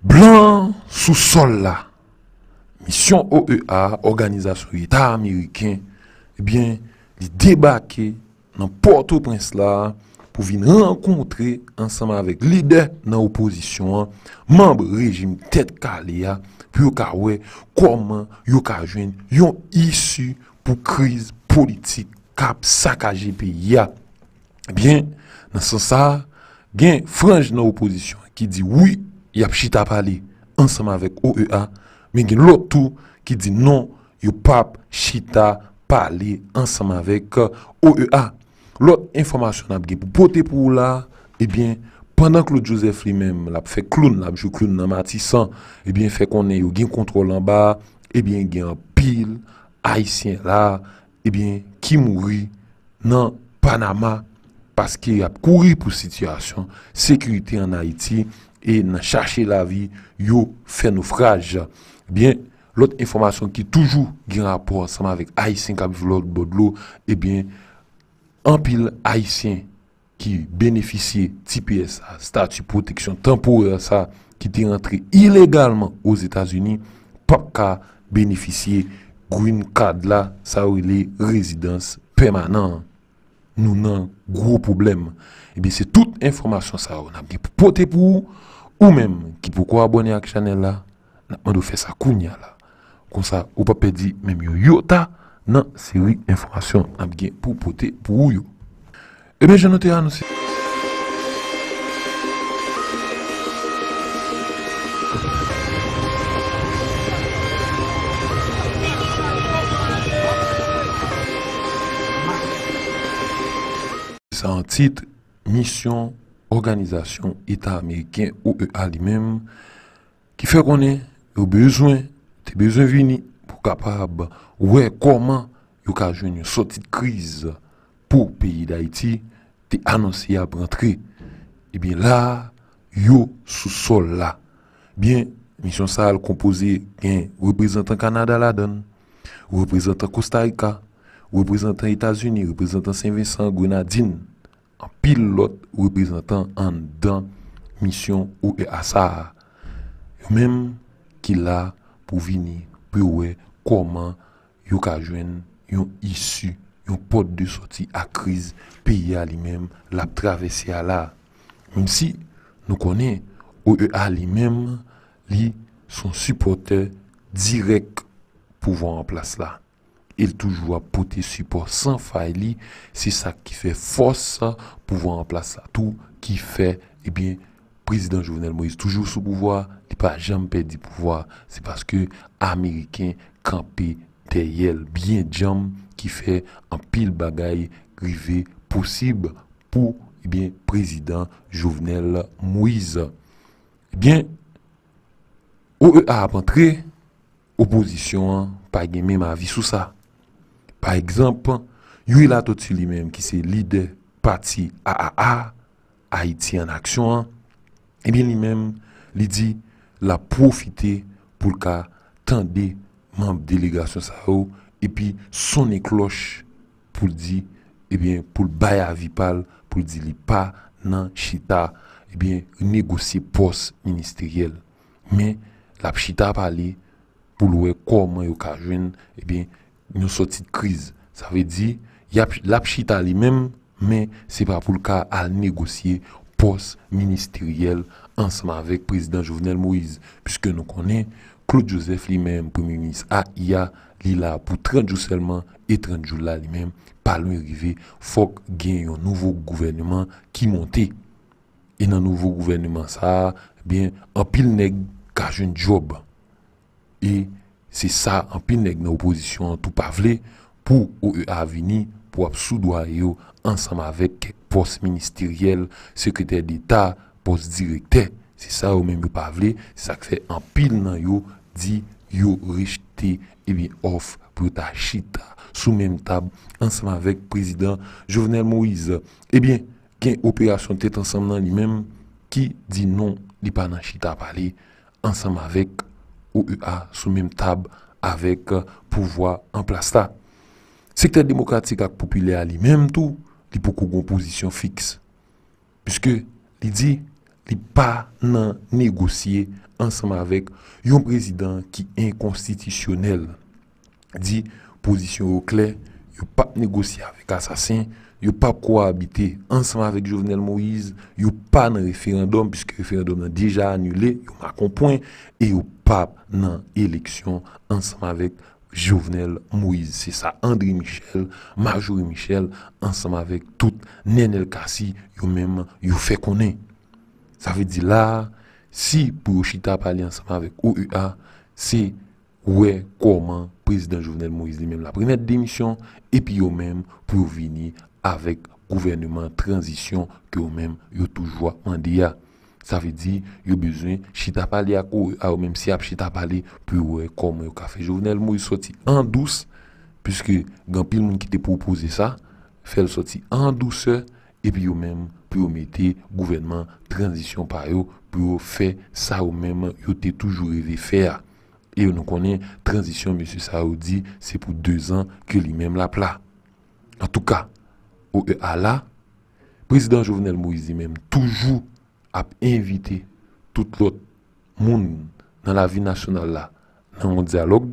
Blan sou sol la, misyon OEA, organizasyon ou etat Ameriken, eh ebyen, li debake nan Porto Prince la, pou vin renkontre ansama avek lider nan oposisyon, mamb rejim Ted Kalea, pou yo kawè koman yo kajwen yon isyu pou kriz politik kap sakajen pe ya. Ebyen, nan son sa, gen franj nan oposisyon ki di wik yap chita pali ansama vek OEA, men gen lot tou ki di non, yo pap chita pali ansama vek OEA. Lot informasyon ap ge pou pote pou ou la, e bien, pandan klo Joseph li men, ap fe kloun, ap jo kloun nan matisan, e bien, fe konen yo gen kontrol anba, e bien, gen pil, haisyen la, e bien, ki mouri nan Panama, paske yap kouri pou sityasyon, sekurite an Haiti, e bien, et chercher la vie, yo fait naufrage. Bien, l'autre information qui toujours a rapport ensemble avec Haïtien qui vivent l'autre bord de eh bien, un pile Haïtien qui la TPS, statut protection temporaire, ça, qui est rentré illégalement aux États-Unis, pas qu'à bénéficier green card là, ça les résidence permanente. Nous avons un gros problème. Et eh bien, c'est toute information ça, on a bien pour pour ou même qui pourquoi abonner à la chaîne là, n'a pas de faire ça kounya là. Comme ça, ou pas perdre même yo yota dans série information n'a bien pour poter pour vous. Eh bien, je note annoncé. C'est un titre Mission organisation Eta qui OEA li qui fait fè konen besoin bezwen, te capable pour voir comment comment peut yo une sortie de crise pour le pays d'Haïti te à rentrer eh là, il y yo sous sol là Bien, mission sale composée composé un représentant Canada la donne, représentant Costa Rica, représentant États-Unis, représentant Saint-Vincent, Grenadine, An pilot reprezentant an dan misyon OEA sa a. Yon menm ki la pou vinir, pou we koman yon kajwen, yon isu, yon pot de soti akriz, piya li menm la travesi a la. Menm si nou konen, OEA li menm li son supporter direk pou van an plas la. il toujours porté support sans failli. C'est ça qui fait force pour remplacer en place tout qui fait, et eh bien, président Jovenel Moïse toujours sous pouvoir, il pas jamais perdu pouvoir. C'est parce que Américain campé derrière bien jam qui fait un pile bagaille privé possible pour, le eh bien, président Jovenel Moïse. Eh bien, à rentrer rentré, opposition, hein, pas ma vie sous ça. Par ekzamp, yoy la toti li menm ki se lider pati A.A.A. Haiti en aksyon an, e bin li menm li di la profite pou ka tende moun delegasyon sa ou, e pi sone kloch pou di, e bin pou bay avipal, pou di li pa nan chita, e bin negosi pos ministriel. Men, la chita pa li pou loue kouman yo kajwen, e bin, nous sortie de crise. Ça veut dire, il y a pchita lui-même, mais ce n'est pas pour le cas à négocier poste ministériel ensemble avec le président Jovenel Moïse. Puisque nous connaissons Claude Joseph lui-même, premier ministre a il est là pour 30 jours seulement et 30 jours là lui-même, pas loin il faut qu'il un nouveau gouvernement qui monte. Et dans le nouveau gouvernement, ça, eh bien, un pile nègre qui a un job. Et c'est ça, en pile nèg dans opposition tout pavlé pour OEA venir pour absoudoyer ensemble avec poste ministériel secrétaire d'État, poste directeur. C'est ça au même pavlé, ça fait en pile nan yo dit yo rejeté et eh bien off pour ta chita sous même table ensemble avec président Jovenel Moïse. Eh bien, gain opération tête ensemble lui-même qui dit non, li pas nan chita parler ensemble avec a sous même table avec euh, pouvoir en place là. Secteur démocratique et populaire lui-même tout, il beaucoup une position fixe. Puisque il dit il pas non négocier ensemble avec un président qui est inconstitutionnel. Dit position au clair, il pas négocier avec assassin n'ont pas cohabité ensemble avec Jovenel Moïse, you pas un référendum puisque le référendum est déjà annulé, Vous marque un point et n'ont pas dans élection ensemble avec Jovenel Moïse. C'est ça André Michel, Major Michel ensemble avec tout Nenel Kassi, ils même yo fait connaître. Ça veut dire là si pour Chita parler ensemble avec OUA, c'est ouais comment président Jovenel Moïse lui-même la première démission et puis au même pour venir avec gouvernement transition que vous-même, vous toujours mandé. Ça veut dire, vous avez besoin, chita parler à ou même si vous chita parler, pour comme vous café. Jovenel Moïse sorti en douce, puisque grand pile monde qui te proposé ça, fait le sorti en douceur, et puis vous-même, pour vous mettre gouvernement transition par eux, pour faire ça vous-même, vous avez toujours rêvé faire. Et nous connaissons transition, M. Saoudi, c'est pour deux ans que lui-même la plat. En tout cas, OEA là, président Jovenel Moïse même toujours a invité tout l'autre monde dans la vie nationale là, dans mon dialogue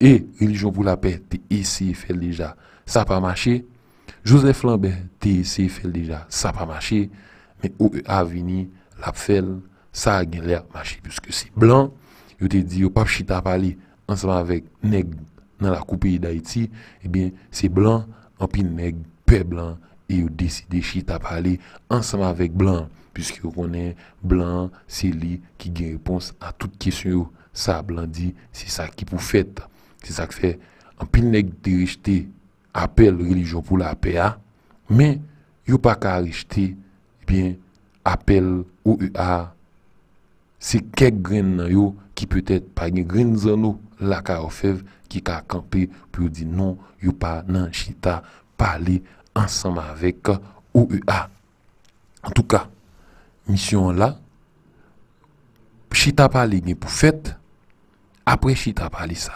et religion pour la paix ici essayé faire déjà, ça pas marché. Joseph Lambert t'es essayé faire déjà, ça pas marché, mais OEA vini l'a fait ça a gagné marché puisque c'est blanc, il te dit au pape chita parler ensemble avec nèg dans la coupe d'Haïti, et eh bien c'est blanc en pile nèg Blanc, hein, et a décidé chita parler ensemble avec blanc puisque vous connaissez blanc c'est lui qui donne réponse à toutes questions ça blanc dit c'est ça qui pour fait c'est ça qui fait en pile nèg rejeté appel religion pour la paix hein. mais yo pas qu'à rejeter eh bien appel ou UA e c'est quelques graines yo qui peut-être pas une graines en nous la qui a campé pour dire non yo pas nan chita parler ensemble avec euh, OEA. En tout cas, mission là, Chita bien pour fête, après Chita parlé ça.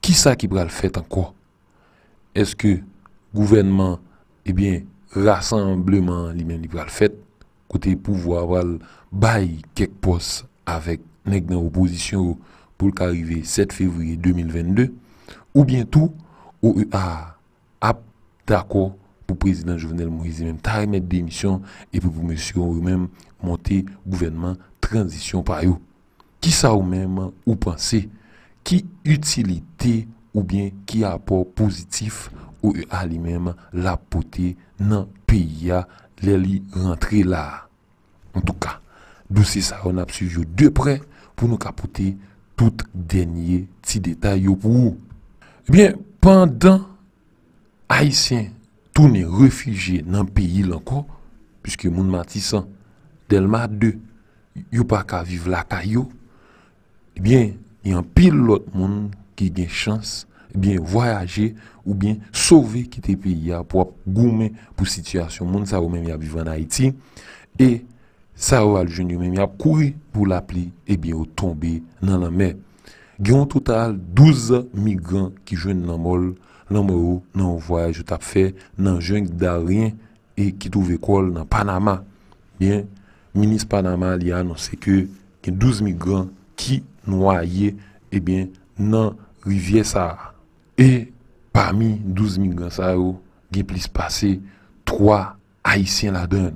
Qui ça qui va le faire encore? Est-ce que gouvernement, eh bien, rassemblement lui-même, va le faire? Côté pouvoir, va bail quelques postes avec pour opposition pour le 7 février 2022 ou bien tout OEA a d'accord pour le président Jovenel Moïse, même ta remettre démission et pour vous, monsieur, ou même monter gouvernement transition par eux. Qui ça ou même ou pensez Qui utilité ou bien qui apport positif ou à lui-même la potée dans le pays à rentrer là En tout cas, dossier ça, on a suivi de près pour nous capoter tout dernier petit détail pour vous. Eh bien, pendant Aisyen toune refuge nan peyi lanko, piske moun matisan del mat de, yo pa ka vive laka yo, ebyen, eh yon pil lot moun ki gen chans, ebyen, eh voyaje oubyen, sove kite peyi ya pou ap goumen pou sityasyon moun, sa ou men mi ap vive nan Haiti, e sa ou al jen yo men mi ap kouri pou la pli, ebyen, eh ou tombe nan la mer. gen yon total 12 migran ki jwen nan mol, nan moro, nan voyaj yo tap fe, nan jwen ki da rin, e ki touve kol nan Panama. Bien, minis Panama li an, nan se ke gen 12 migran ki nou a ye, e eh bien nan rivye sa a. E, parmi 12 migran sa a yo, gen plis pase 3 haisyen la den.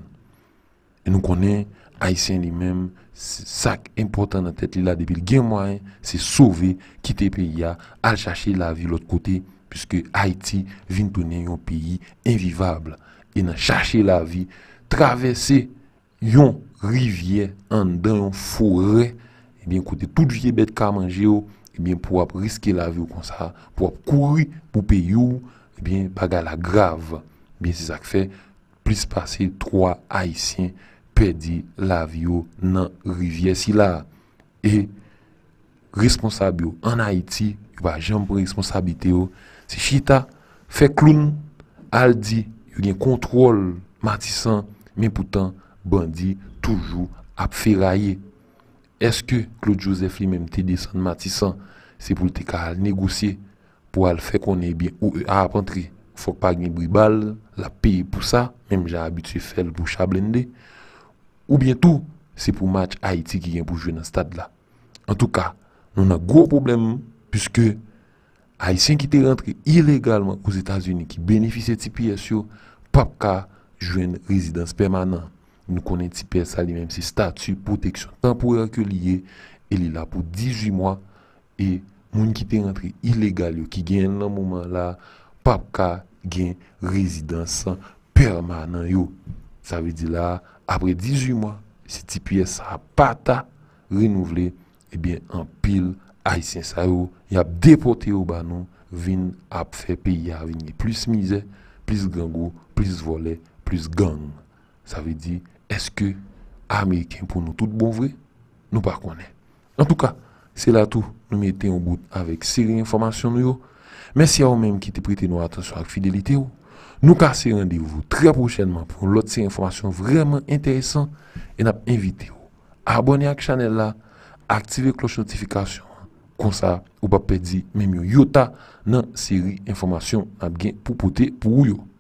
E nou konen haisyen li menm. Sak impotant nan tet li la debil genmwaen Se souve, kite pe ya Al chache la vi lot kote Piske Haiti vin tonen yon peyi Envivable E nan chache la vi Travesse yon rivye Andan yon fore Ebyen eh kote tout vye bet kamange yo Ebyen eh pou ap riske la vi ou konsa Pou ap kouri pou peyo Ebyen eh bagala grav Ebyen se sak fe Plis pase 3 Haitien pe di lavi yo nan rivye. E si la e responsab yo an Haiti, yu va jem pou responsabite yo, se chita fe kloun, al di yu gen kontrol Matisan, men pou tan bandi toujou ap fe raye. Eske Claude Joseph li menm te desen Matisan, se pou te ka al negosye, pou al fe konen bin ou ap euh, antre, fok pa gen bou bal, la pe pou sa, menm jan abitwe fel pou chablende, ou bien tout, c'est pour match Haïti qui vient pour jouer dans ce stade-là. En tout cas, nous avons un gros problème puisque Haïtiens qui était rentrés illégalement aux États-Unis, qui bénéficient de TPS, pas jouer une résidence permanente. Nous connaissons TPS, même C'est statut protection temporaire que lié, et il est là pour 18 mois. Et gens qui était rentrés illégalement, qui gagne dans moment là, pas gain résidence permanente. Ça veut dire là, après 18 mois, si tu pièce a pata renouvelé, eh bien, en pile, haïtien ça il y a déporté au banon, vin a fait payer à de plus misère, plus gangou, plus volet, plus gang. Ça veut dire, est-ce que Américain pour nous tout bon vrai? Nous pas connaît. En tout cas, c'est là tout. Nous mettons au bout avec série informations nous. Merci à vous-même qui t'ont prêté notre attention avec fidélité. Ou. Nous casser rendez-vous très prochainement pour l'autre information vraiment intéressante et nous vous abonner à la chaîne à activer la cloche de notification. Comme ça, vous ne pouvez pas perdre même une série d'informations pour vous.